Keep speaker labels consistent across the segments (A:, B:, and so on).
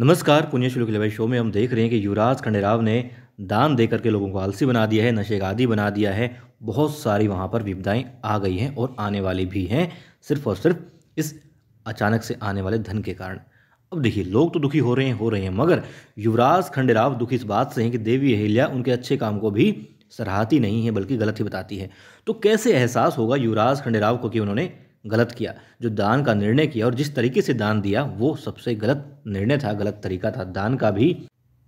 A: नमस्कार पुण्य शुल्क भाई शो में हम देख रहे हैं कि युवराज खंडेराव ने दान दे करके लोगों को आलसी बना दिया है नशे का आदि बना दिया है बहुत सारी वहाँ पर विपदाएँ आ गई हैं और आने वाली भी हैं सिर्फ और सिर्फ इस अचानक से आने वाले धन के कारण अब देखिए लोग तो दुखी हो रहे हैं हो रहे हैं मगर युवराज खंडेराव दुखी इस बात से हैं कि देवी अहिल्या उनके अच्छे काम को भी सराहती नहीं है बल्कि गलत ही बताती है तो कैसे एहसास होगा युवराज खंडेराव को कि उन्होंने गलत किया जो दान का निर्णय किया और जिस तरीके से दान दिया वो सबसे गलत निर्णय था गलत तरीका था दान का भी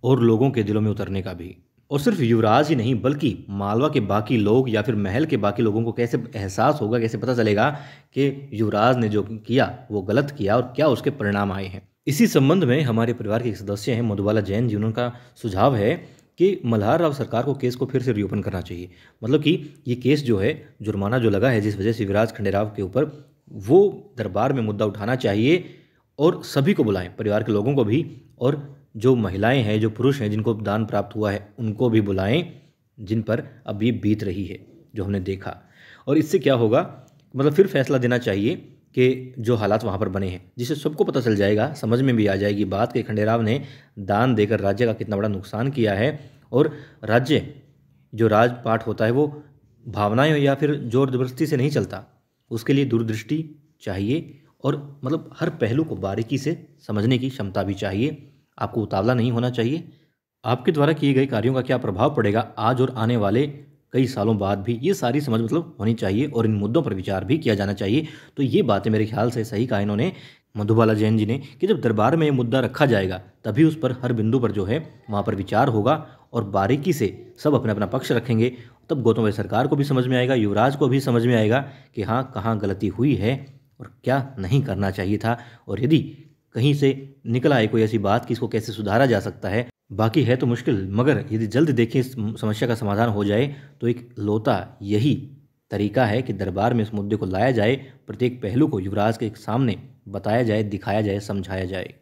A: और लोगों के दिलों में उतरने का भी और सिर्फ युवराज ही नहीं बल्कि मालवा के बाकी लोग या फिर महल के बाकी लोगों को कैसे एहसास होगा कैसे पता चलेगा कि युवराज ने जो किया वो गलत किया और क्या उसके परिणाम आए हैं इसी संबंध में हमारे परिवार के एक सदस्य हैं मधुबाला जैन जी उनका सुझाव है कि मल्हार राव सरकार को केस को फिर से रिओपन करना चाहिए मतलब कि ये केस जो है जुर्माना जो लगा है जिस वजह से युवराज खंडेराव के ऊपर वो दरबार में मुद्दा उठाना चाहिए और सभी को बुलाएं परिवार के लोगों को भी और जो महिलाएं हैं जो पुरुष हैं जिनको दान प्राप्त हुआ है उनको भी बुलाएं जिन पर अब ये बीत रही है जो हमने देखा और इससे क्या होगा मतलब फिर फैसला देना चाहिए कि जो हालात वहाँ पर बने हैं जिससे सबको पता चल जाएगा समझ में भी आ जाएगी बात कि खंडेराव ने दान देकर राज्य का कितना बड़ा नुकसान किया है और राज्य जो राजपाठ होता है वो भावनाएं या फिर जोर जबरदस्ती से नहीं चलता उसके लिए दूरदृष्टि चाहिए और मतलब हर पहलू को बारीकी से समझने की क्षमता भी चाहिए आपको उतावला नहीं होना चाहिए आपके द्वारा किए गए कार्यों का क्या प्रभाव पड़ेगा आज और आने वाले कई सालों बाद भी ये सारी समझ मतलब होनी चाहिए और इन मुद्दों पर विचार भी किया जाना चाहिए तो ये बातें मेरे ख्याल से सही कहा इन्होंने मधुबाला जैन जी ने कि जब दरबार में ये मुद्दा रखा जाएगा तभी उस पर हर बिंदु पर जो है वहाँ पर विचार होगा और बारीकी से सब अपना अपना पक्ष रखेंगे तब गौतम भाई सरकार को भी समझ में आएगा युवराज को भी समझ में आएगा कि हाँ कहाँ गलती हुई है और क्या नहीं करना चाहिए था और यदि कहीं से निकल आए कोई ऐसी बात कि इसको कैसे सुधारा जा सकता है बाकी है तो मुश्किल मगर यदि जल्द देखें इस समस्या का समाधान हो जाए तो एक लोता यही तरीका है कि दरबार में इस मुद्दे को लाया जाए प्रत्येक पहलू को युवराज के सामने बताया जाए दिखाया जाए समझाया जाए